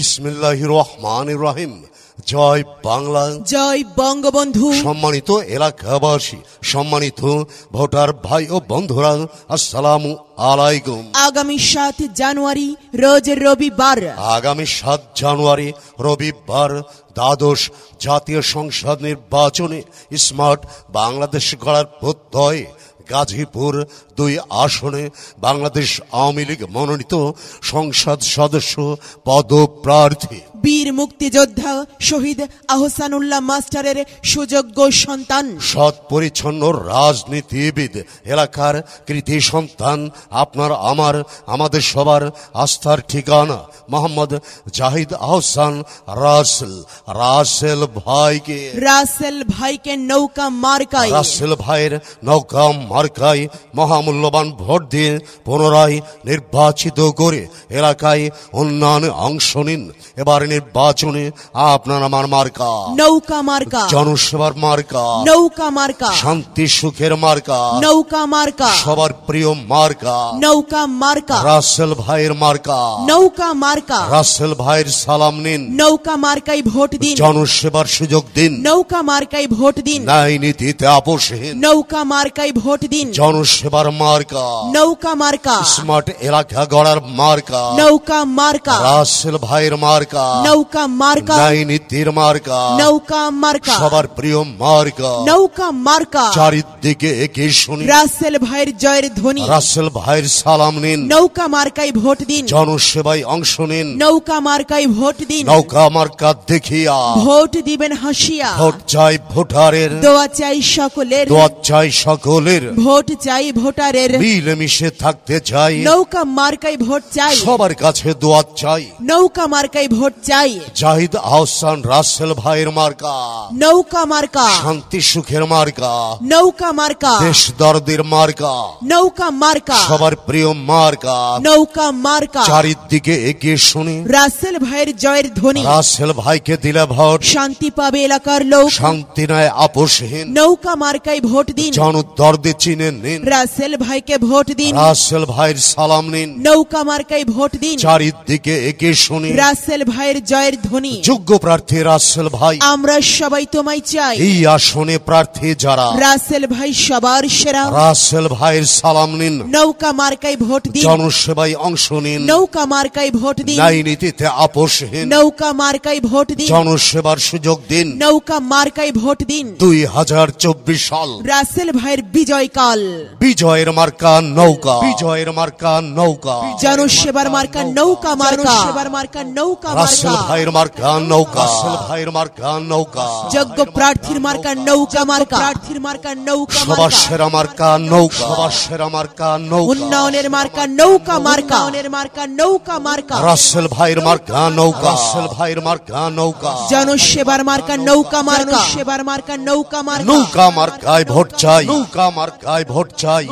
বিসমিল্লাহ রহমান রাহিম জয় বাংলা জয় বঙ্গবন্ধু সম্মানিত এলাকাবাসী সম্মানিত ভোটার ভাই ও বন্ধুরা আসসালাম আলাইকুম আগামী সাত জানুয়ারি রোজ রবিবার আগামী সাত জানুয়ারি রবিবার দ্বাদশ জাতীয় সংসদ নির্বাচনে স্মার্ট বাংলাদেশ গড়ার প্রত্যয় গাজীপুর দুই আসনে বাংলাদেশ আওয়ামী লীগ মনোনীত সংসদ সদস্য পদপ্রার্থী বীর মুক্তিযোদ্ধা শহীদ আহসানুল্লাহ মাস্টারের সুযোগ্য সন্তান সৎ পরিচ্ছন্ন রাজনীতিবিদ এলাকার কৃতি সন্তান আপনার আমার আমাদের সবার আস্থার ঠিকানা মোহাম্মদ জাহিদ আহসান রাসেল রাসেল ভাইকে রাসেল ভাইকে নৌকা মার্কায় রাসেল ভাইয়ের নৌকা মার্কায় মহামূল্যবান ভোট দিয়ে পুনরায় নির্বাচিত করে এলাকায় অন্যান্য অংশ নিন এবার নির্বাচনে আপনার আমার মার্কা নৌকা মার্কা জনসেবার মার্কা নৌকা মার্কা শান্তি সুখের মার্কা নৌকা মার্কা সবার প্রিয় মার্কা নৌকা মার্কা রাসেল ভাইয়ের মার্কা নৌকা মার্কা রাসেল ভাইয়ের সালাম নিন নৌকা মার্কাই ভোট দিন জনসেবার সুযোগ দিন নৌকা মার্কাই ভোট দিন নাই নীতিতে আপোষহীন নৌকা মার্কাই ভোট দিন জনসেবার মার্কা নৌকা মার্কা স্মার্ট এলাকা গড়ার মার্কা নৌকা মার্কা রাসেল ভাইয়ের মার্কা নৌকা মার্কা রাজনীতির মার্কা নৌকা মার্কা সবার প্রিয় মার্কা নৌকা মার্কা চারিদিকে একে শুনি রাসেল ভাইয়ের জয়ের ধ্বনি রাসেল ভাইয়ের সালাম নিন নৌকা মার্কায় ভোট দিন জনসেবায় অংশ নিন নৌকা মার্কায় ভোট দিন নৌকা মার্কা দেখিয়া ভোট দিবেন হাসিয়া ভোট চাই ভোটারের দোয়া চাই সকলের দোয়া চাই সকলের ভোট চাই ভোটারের মিলেমিশে থাকতে চাই নৌকা মার্কায় ভোট চাই সবার কাছে দোয়া চাই নৌকা মার্কায় ভোট চাই चाहिए जाहिद आसान रासल भाईर मार्का नौका मार्का शांति सुखेर मार्का नौका मार्का দেশ দরদের মার্কা নৌকা মার্কা সবার প্রিয় মার্কা নৌকা মার্কা চারিদিকে এগিয়ে শুনি রাসেল ভাইয়ের জয়ের ধ্বনি রাসেল ভাইকে দিলে ভোট শান্তি পাবে এলাকার লোক শান্তি নয় আপোষহীন নৌকা মার্কায় ভোট দিন জন দর্দে চিনে নিন রাসেল ভাইকে ভোট দিন রাসেল ভাইয়ের সালাম নিন নৌকা মার্কায় ভোট দিন চারিদিকে এগিয়ে শুনি রাসেল ভাইয়ের জয়ের ধ্বনি যোগ্য প্রার্থী রাসেল ভাই আমরা সবাই তোমায় চাই এই আসনে প্রার্থী যারা রাসেল ভাই সবার সেরা রাসেল ভাইয়ের সালাম নিন নৌকা মার্কায় ভোট দিন জনসেবায় অংশ নিন নৌকা মার্কায় ভোট দিন রাজনীতিতে নীতিতে আপোষহীন নৌকা মার্কায় ভোট দিন জনসেবার সুযোগ দিন নৌকা মার্কায় ভোট দিন দুই হাজার চব্বিশ সাল রাসেল ভাইয়ের বিজয় কাল বিজয়ের মার্কা নৌকা বিজয়ের মার্কা নৌকা জনসেবার মার্কা নৌকা মার্কা সেবার মার্কা নৌকা মার্কা আসল ভাইয়ের মার্কা নৌকা আসল ভাইয়ের মার্কা নৌকা যজ্ঞ প্রার্থীর মার্কা নৌকা মার্কা প্রার্থীর মার্কা নৌকা সবার সেরা মার্কা নৌকা সবার সেরা মার্কা নৌকা উন্নয়নের মার্কা নৌকা মার্কা উন্নয়নের মার্কা নৌকা মার্কা রাসেল ভাইয়ের মার্কা নৌকা রাসেল ভাইয়ের মার্কা নৌকা জনসেবার মার্কা নৌকা মার্কা সেবার মার্কা নৌকা মার্কা নৌকা মার্কায় ভোট চাই নৌকা মার্কায় ভোট চাই